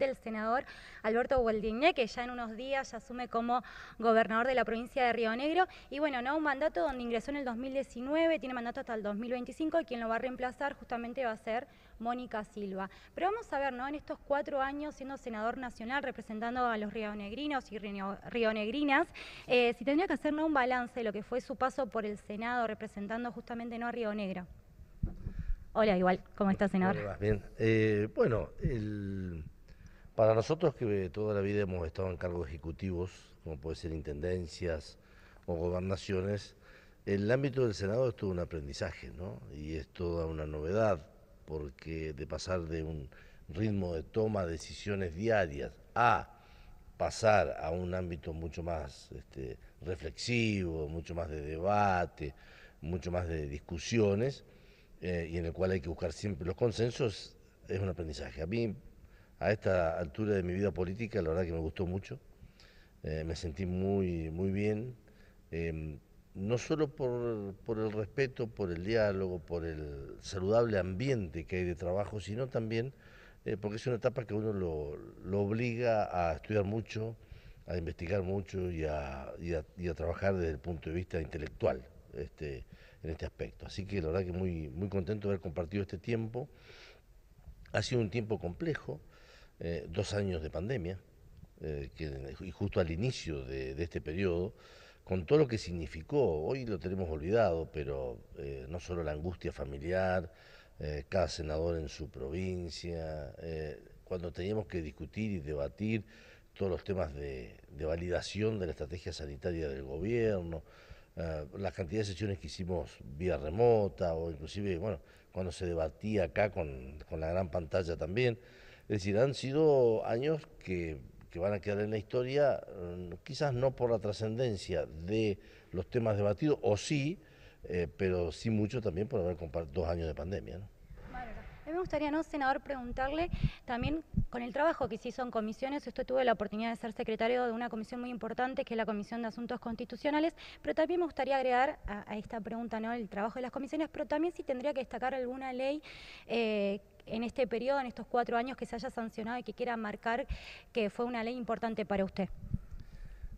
el senador Alberto Gualdigné, que ya en unos días ya asume como gobernador de la provincia de Río Negro. Y bueno, no un mandato donde ingresó en el 2019, tiene mandato hasta el 2025 y quien lo va a reemplazar justamente va a ser Mónica Silva. Pero vamos a ver, ¿no? En estos cuatro años siendo senador nacional, representando a los rionegrinos y rionegrinas, eh, si tendría que hacernos un balance de lo que fue su paso por el Senado, representando justamente ¿no? a Río Negro. Hola, igual, ¿cómo está, senador? bien. Eh, bueno, el... Para nosotros que toda la vida hemos estado en cargos ejecutivos, como puede ser intendencias o gobernaciones, el ámbito del Senado es todo un aprendizaje, ¿no? Y es toda una novedad, porque de pasar de un ritmo de toma de decisiones diarias a pasar a un ámbito mucho más este, reflexivo, mucho más de debate, mucho más de discusiones, eh, y en el cual hay que buscar siempre los consensos, es un aprendizaje. A mí a esta altura de mi vida política, la verdad que me gustó mucho, eh, me sentí muy, muy bien, em, no solo por, el respeto, por el diálogo, por el saludable ambiente que hay de trabajo, sino también eh, porque es una etapa que uno lo, obliga a estudiar mucho, a investigar mucho y a, trabajar desde el punto de vista intelectual. Este, en este aspecto. Así que la verdad que muy, muy contento de haber compartido este tiempo. Ha sido un tiempo complejo, eh, dos años de pandemia, eh, y justo al inicio de, este periodo, con todo lo que significó, hoy lo tenemos olvidado, pero eh, no solo la angustia familiar, cada senador en su provincia, cuando teníamos que discutir y debatir todos los temas de, validación de la estrategia sanitaria del gobierno, las la cantidad de sesiones que hicimos vía remota o inclusive, bueno, cuando se debatía acá con, con la gran pantalla también. Es decir, han sido años que, van a quedar en la historia, mm, quizás no por la trascendencia de los temas debatidos, o sí, eh, pero sí mucho también por haber compartido dos años de pandemia. A mí me gustaría, ¿no, senador, preguntarle también con el trabajo que se hizo en comisiones, usted tuvo la oportunidad de ser secretario de una comisión muy importante, que es la Comisión de Asuntos Constitucionales, pero también me gustaría agregar a, esta pregunta, ¿no? El trabajo de las comisiones, pero también si tendría que destacar alguna ley eh, en este periodo, en estos cuatro años que se haya sancionado y que quiera marcar que fue una ley importante para usted?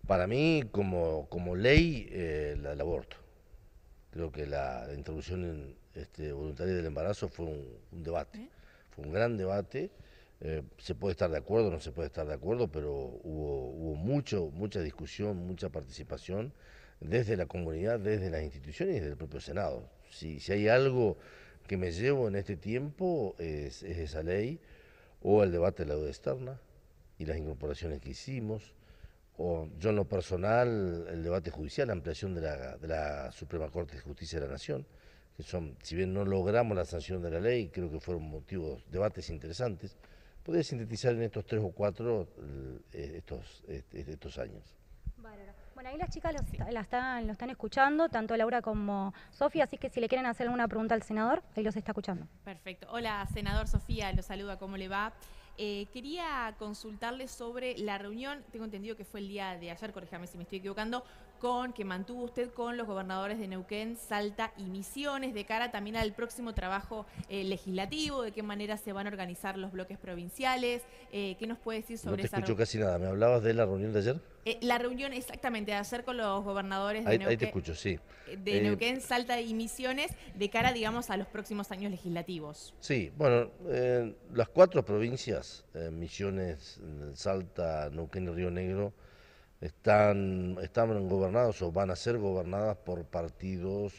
Para mí, como, como ley, eh, la aborto. Creo que la, introducción en, este, voluntaria del embarazo fue un, debate, fue un gran debate. Eh, se puede estar de acuerdo, no se puede estar de acuerdo, pero hubo, hubo mucho, mucha discusión, mucha participación desde la comunidad, desde las instituciones y desde el propio Senado. Si, si hay algo que me llevo en este tiempo es, esa ley o el debate de la deuda externa y las incorporaciones que hicimos, o yo en lo personal, el debate judicial, la ampliación de la, de la Suprema Corte de Justicia de la Nación, que son, si bien no logramos la sanción de la ley, creo que fueron motivos, debates interesantes, podría sintetizar en estos tres o cuatro eh, estos, estos años. Bueno, ahí las chicas están, lo están escuchando, tanto Laura como Sofía, así que si le quieren hacer alguna pregunta al senador, ahí los está escuchando. Perfecto. Hola, senador Sofía, los saluda, ¿cómo le va? Eh, quería consultarle sobre la reunión, tengo entendido que fue el día de ayer, corríjame si me estoy equivocando, con, que mantuvo usted con los gobernadores de Neuquén, Salta y Misiones, de cara también al próximo trabajo eh, legislativo, de qué manera se van a organizar los bloques provinciales, eh, qué nos puede decir sobre no te escucho casi nada, ¿me hablabas de la reunión de ayer? Eh, la reunión exactamente de ayer con los gobernadores de, te escucho, de Neuquén, Salta y Misiones, de cara, digamos, a los próximos años legislativos. Sí, bueno, las cuatro provincias, Misiones, Salta, Neuquén y Río Negro, están, están gobernados o van a ser gobernadas por partidos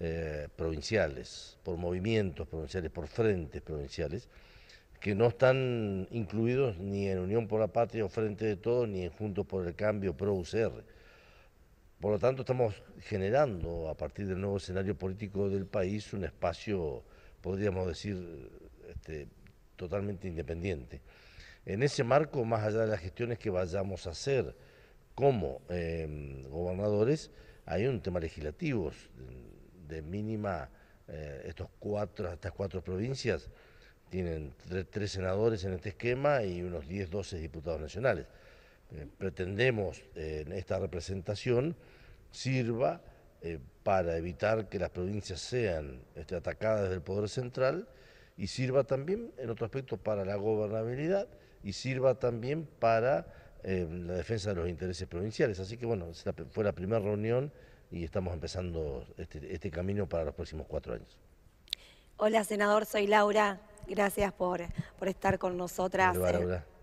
eh, provinciales, por movimientos provinciales, por frentes provinciales, que no están incluidos ni en Unión por la Patria o Frente de Todos, ni en Juntos por el Cambio, Pro UCR. Por lo tanto, estamos generando a partir del nuevo escenario político del país un espacio, podríamos decir, este, totalmente independiente. En ese marco, más allá de las gestiones que vayamos a hacer, como em, gobernadores, hay un tema legislativo de mínima, eh, estos cuatro, estas cuatro provincias tienen tres senadores en este esquema y unos 10, 12 diputados nacionales. Eh, pretendemos en esta representación sirva eh, para evitar que las provincias sean este, atacadas desde el Poder Central y sirva también, en otro aspecto, para la gobernabilidad y sirva también para la defensa de los intereses provinciales. Así que bueno, fue la primera reunión y estamos empezando este, este, camino para los próximos cuatro años. Hola, senador, soy Laura. Gracias por, por estar con nosotras.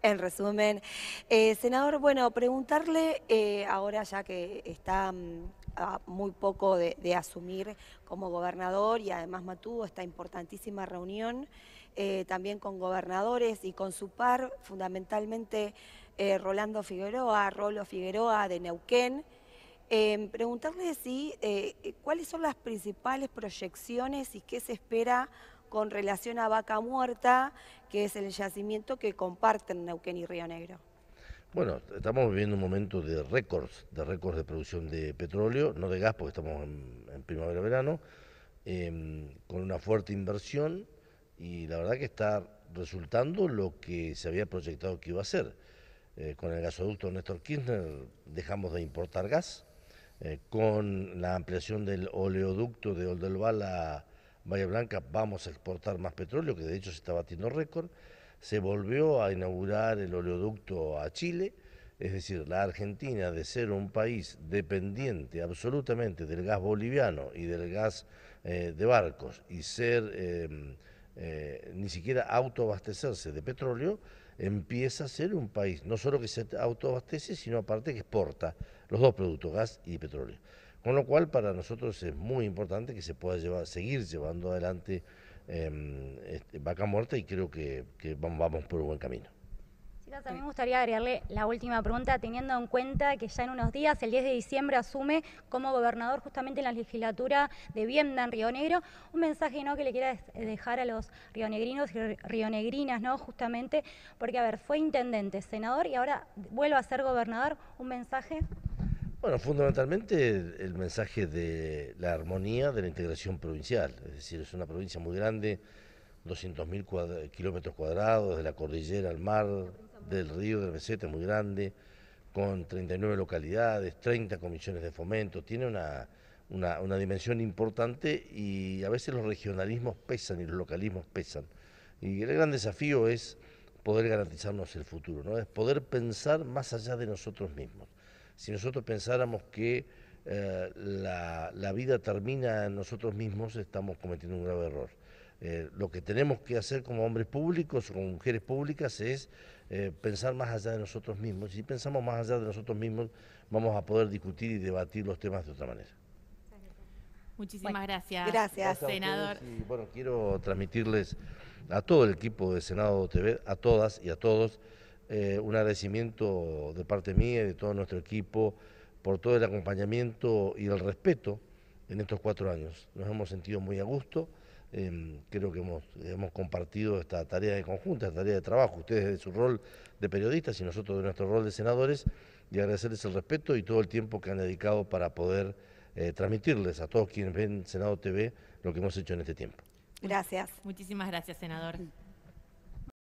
en, resumen, eh, senador, bueno, preguntarle eh, ahora ya que está mm, muy poco de, asumir como gobernador y además matuvo esta importantísima reunión. Eh, también con gobernadores y con su par, fundamentalmente eh, Rolando Figueroa, Rolo Figueroa de Neuquén. Eh, preguntarle si, eh, cuáles son las principales proyecciones y qué se espera con relación a Vaca Muerta, que es el yacimiento que comparten Neuquén y Río Negro. Bueno, estamos viviendo un momento de récords, de récords de producción de petróleo, no de gas porque estamos en, primavera-verano, em, con una fuerte inversión y la verdad que está resultando lo que se había proyectado que iba a ser. Eh, con el gasoducto Néstor Kirchner dejamos de importar gas, eh, con la ampliación del oleoducto de Oldelval a Bahía Blanca vamos a exportar más petróleo, que de hecho se está batiendo récord, se volvió a inaugurar el oleoducto a Chile, es decir, la Argentina de ser un país dependiente absolutamente del gas boliviano y del gas eh, de barcos y ser em, eh, ni siquiera autoabastecerse de petróleo, empieza a ser un país, no solo que se autoabastece, sino aparte que exporta los dos productos, gas y petróleo. Con lo cual, para nosotros es muy importante que se pueda llevar, seguir llevando adelante em, este, Vaca Muerta y creo que vamos por un buen camino también a me gustaría agregarle la última pregunta, teniendo en cuenta que ya en unos días, el 10 de diciembre, asume como gobernador justamente en la legislatura de Vienda en Río Negro. Un mensaje ¿no? que le quiera dejar a los rionegrinos y rionegrinas, ¿no? justamente, porque, a ver, fue intendente, senador y ahora vuelve a ser gobernador. ¿Un mensaje? Bueno, fundamentalmente el mensaje de la armonía de la integración provincial, es decir, es una provincia muy grande, 200.000 kilómetros cuadrados, de la cordillera al mar, del río del Besete muy grande, con 39 localidades, 30 comisiones de fomento, tiene una, dimensión importante y a veces los regionalismos pesan y los localismos pesan. Y el gran desafío es poder garantizarnos el futuro, ¿no? es poder pensar más allá de nosotros mismos. Si nosotros pensáramos que eh, la, la vida termina en nosotros mismos, estamos cometiendo un grave error. Eh, lo que tenemos que hacer como hombres públicos o como mujeres públicas es eh, pensar más allá de nosotros mismos. Si pensamos más allá de nosotros mismos, vamos a poder discutir y debatir los temas de otra manera. Muchísimas gracias, gracias, senador. bueno, quiero transmitirles a todo el equipo de Senado TV, a todas y a todos, eh, un agradecimiento de parte mía y de todo nuestro equipo por todo el acompañamiento y el respeto en estos cuatro años. Nos hemos sentido muy a gusto. Em, creo que hemos, compartido esta tarea de conjunta, esta tarea de trabajo, ustedes de su rol de periodistas y nosotros de nuestro rol de senadores, y agradecerles el respeto y todo el tiempo que han dedicado para poder eh, transmitirles a todos quienes ven Senado TV lo que hemos hecho en este tiempo. Gracias. Muchísimas gracias, senador.